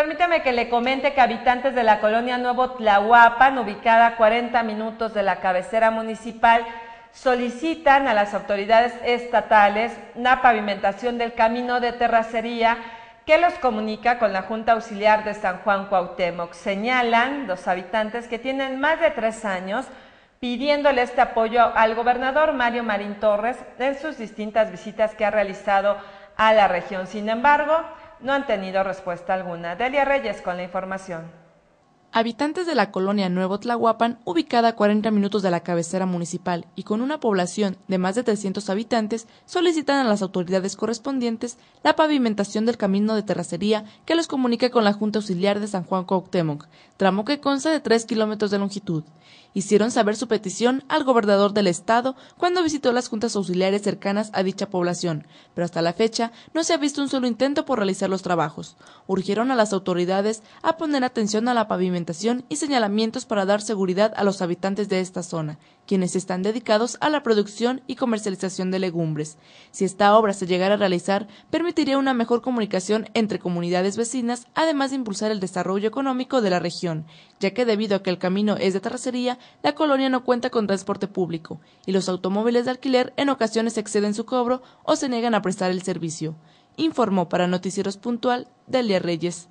Permítame que le comente que habitantes de la colonia Nuevo Tlahuapan, ubicada a 40 minutos de la cabecera municipal, solicitan a las autoridades estatales una pavimentación del camino de terracería que los comunica con la Junta Auxiliar de San Juan Cuauhtémoc. Señalan los habitantes que tienen más de tres años pidiéndole este apoyo al gobernador Mario Marín Torres en sus distintas visitas que ha realizado a la región. Sin embargo, no han tenido respuesta alguna. Delia Reyes con la información. Habitantes de la colonia Nuevo Tlahuapan, ubicada a 40 minutos de la cabecera municipal y con una población de más de 300 habitantes, solicitan a las autoridades correspondientes la pavimentación del camino de terracería que los comunica con la Junta Auxiliar de San Juan Coctemoc, tramo que consta de 3 kilómetros de longitud hicieron saber su petición al gobernador del estado cuando visitó las juntas auxiliares cercanas a dicha población, pero hasta la fecha no se ha visto un solo intento por realizar los trabajos. Urgieron a las autoridades a poner atención a la pavimentación y señalamientos para dar seguridad a los habitantes de esta zona quienes están dedicados a la producción y comercialización de legumbres. Si esta obra se llegara a realizar, permitiría una mejor comunicación entre comunidades vecinas, además de impulsar el desarrollo económico de la región, ya que debido a que el camino es de terracería, la colonia no cuenta con transporte público, y los automóviles de alquiler en ocasiones exceden su cobro o se niegan a prestar el servicio. Informó para Noticieros Puntual Delia Reyes.